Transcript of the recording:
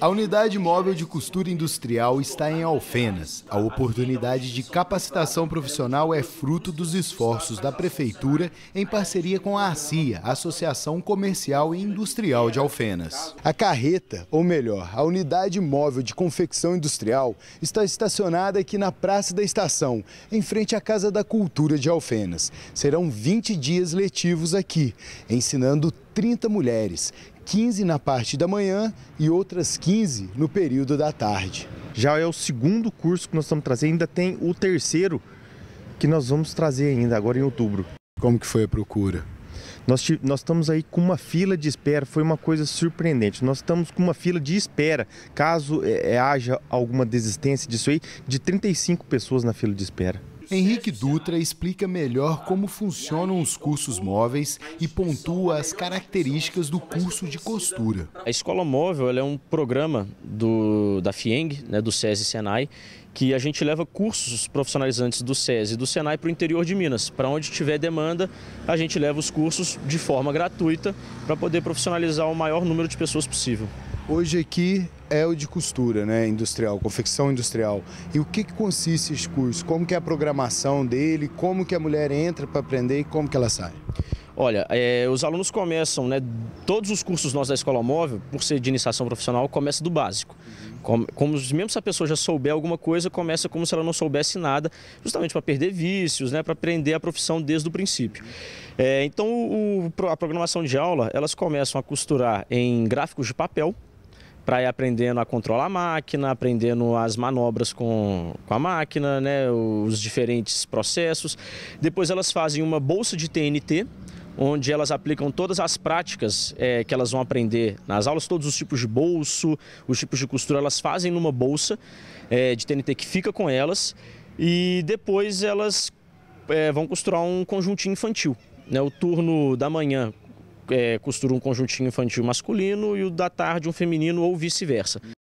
A unidade móvel de costura industrial está em Alfenas. A oportunidade de capacitação profissional é fruto dos esforços da Prefeitura em parceria com a ACIA, Associação Comercial e Industrial de Alfenas. A carreta, ou melhor, a unidade móvel de confecção industrial, está estacionada aqui na Praça da Estação, em frente à Casa da Cultura de Alfenas. Serão 20 dias letivos aqui, ensinando 30 mulheres, 15 na parte da manhã e outras 15 no período da tarde. Já é o segundo curso que nós estamos trazendo, ainda tem o terceiro que nós vamos trazer ainda agora em outubro. Como que foi a procura? Nós, nós estamos aí com uma fila de espera, foi uma coisa surpreendente. Nós estamos com uma fila de espera, caso é, haja alguma desistência disso aí, de 35 pessoas na fila de espera. Henrique Dutra explica melhor como funcionam os cursos móveis e pontua as características do curso de costura. A Escola Móvel é um programa do, da FIENG, né, do SESI Senai, que a gente leva cursos profissionalizantes do SESI e do SENAI para o interior de Minas. Para onde tiver demanda, a gente leva os cursos de forma gratuita para poder profissionalizar o maior número de pessoas possível. Hoje aqui é o de costura, né, industrial, confecção industrial. E o que, que consiste esse curso? Como que é a programação dele? Como que a mulher entra para aprender e como que ela sai? Olha, é, os alunos começam, né, todos os cursos nós da Escola Móvel, por ser de iniciação profissional, começa do básico. Uhum. Como, como, mesmo se a pessoa já souber alguma coisa, começa como se ela não soubesse nada, justamente para perder vícios, né, para aprender a profissão desde o princípio. É, então, o, a programação de aula, elas começam a costurar em gráficos de papel, para ir aprendendo a controlar a máquina, aprendendo as manobras com, com a máquina, né, os diferentes processos. Depois elas fazem uma bolsa de TNT, onde elas aplicam todas as práticas é, que elas vão aprender nas aulas, todos os tipos de bolso, os tipos de costura elas fazem numa bolsa é, de TNT que fica com elas e depois elas é, vão costurar um conjuntinho infantil. Né? O turno da manhã é, costura um conjuntinho infantil masculino e o da tarde um feminino ou vice-versa.